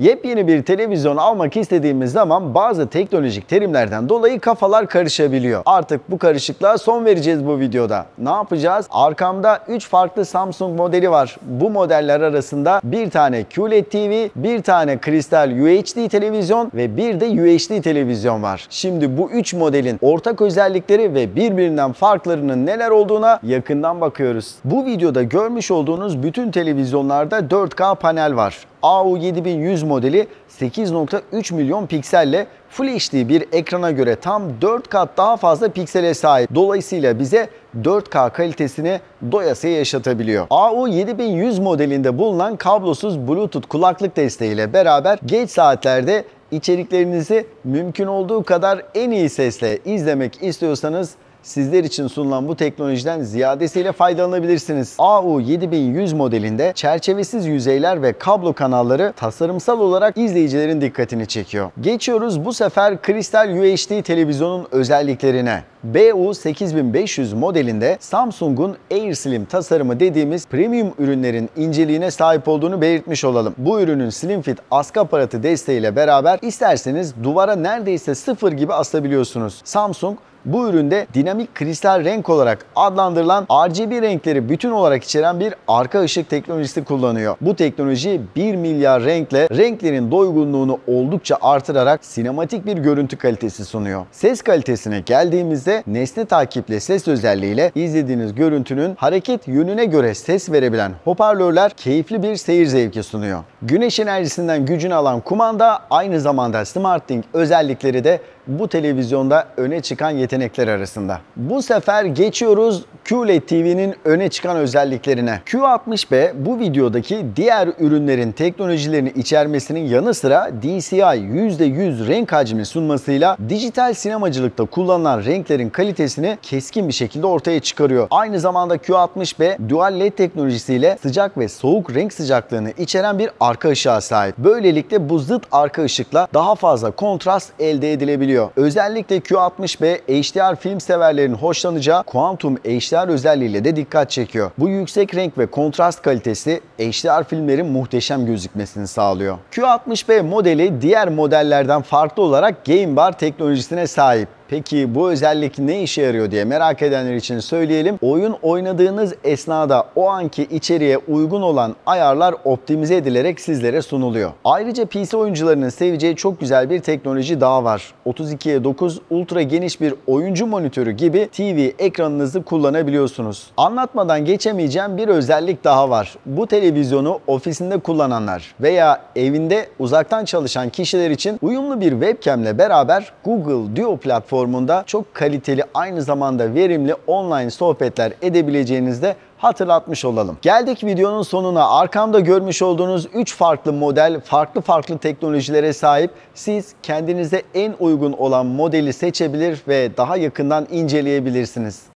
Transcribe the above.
Yepyeni bir televizyon almak istediğimiz zaman bazı teknolojik terimlerden dolayı kafalar karışabiliyor. Artık bu karışıklığa son vereceğiz bu videoda. Ne yapacağız? Arkamda 3 farklı Samsung modeli var. Bu modeller arasında bir tane QLED TV, bir tane kristal UHD televizyon ve bir de UHD televizyon var. Şimdi bu 3 modelin ortak özellikleri ve birbirinden farklarının neler olduğuna yakından bakıyoruz. Bu videoda görmüş olduğunuz bütün televizyonlarda 4K panel var. AU7100 modeli 8.3 milyon pikselle Full HD bir ekrana göre tam 4 kat daha fazla piksele sahip. Dolayısıyla bize 4K kalitesini doyasıya yaşatabiliyor. AU7100 modelinde bulunan kablosuz Bluetooth kulaklık desteğiyle beraber geç saatlerde içeriklerinizi mümkün olduğu kadar en iyi sesle izlemek istiyorsanız sizler için sunulan bu teknolojiden ziyadesiyle faydalanabilirsiniz. AU7100 modelinde çerçevesiz yüzeyler ve kablo kanalları tasarımsal olarak izleyicilerin dikkatini çekiyor. Geçiyoruz bu sefer kristal UHD televizyonun özelliklerine. BU8500 modelinde Samsung'un Air Slim tasarımı dediğimiz premium ürünlerin inceliğine sahip olduğunu belirtmiş olalım. Bu ürünün Slim Fit askı aparatı desteğiyle beraber isterseniz duvara neredeyse sıfır gibi asabiliyorsunuz. Samsung bu üründe dinamik kristal renk olarak adlandırılan RGB renkleri bütün olarak içeren bir arka ışık teknolojisi kullanıyor. Bu teknoloji 1 milyar renkle renklerin doygunluğunu oldukça artırarak sinematik bir görüntü kalitesi sunuyor. Ses kalitesine geldiğimizde nesne takiple ses özelliğiyle izlediğiniz görüntünün hareket yönüne göre ses verebilen hoparlörler keyifli bir seyir zevki sunuyor. Güneş enerjisinden gücünü alan kumanda aynı zamanda SmartThing özellikleri de bu televizyonda öne çıkan yetenekler arasında. Bu sefer geçiyoruz QLED TV'nin öne çıkan özelliklerine. Q60B bu videodaki diğer ürünlerin teknolojilerini içermesinin yanı sıra DCI %100 renk hacmi sunmasıyla dijital sinemacılıkta kullanılan renklerin kalitesini keskin bir şekilde ortaya çıkarıyor. Aynı zamanda Q60B dual LED teknolojisiyle sıcak ve soğuk renk sıcaklığını içeren bir arka ışığa sahip. Böylelikle bu zıt arka ışıkla daha fazla kontrast elde edilebiliyor geliyor. Özellikle Q60 b HDR film severlerin hoşlanacağı Quantum HDR özelliğiyle de dikkat çekiyor. Bu yüksek renk ve kontrast kalitesi HDR filmlerin muhteşem gözükmesini sağlıyor. Q60B modeli diğer modellerden farklı olarak Game Bar teknolojisine sahip. Peki bu özellik ne işe yarıyor diye merak edenler için söyleyelim. Oyun oynadığınız esnada o anki içeriye uygun olan ayarlar optimize edilerek sizlere sunuluyor. Ayrıca PC oyuncularının seveceği çok güzel bir teknoloji daha var. 32'ye 9 ultra geniş bir oyuncu monitörü gibi TV ekranınızı kullanabiliyorsunuz. Anlatmadan geçemeyeceğim bir özellik daha var. Bu televizyonu ofisinde kullananlar veya evinde uzaktan çalışan kişiler için uyumlu bir webcam ile beraber Google Duo platformu platformunda çok kaliteli aynı zamanda verimli online sohbetler edebileceğinizde hatırlatmış olalım. Geldik videonun sonuna. Arkamda görmüş olduğunuz 3 farklı model, farklı farklı teknolojilere sahip. Siz kendinize en uygun olan modeli seçebilir ve daha yakından inceleyebilirsiniz.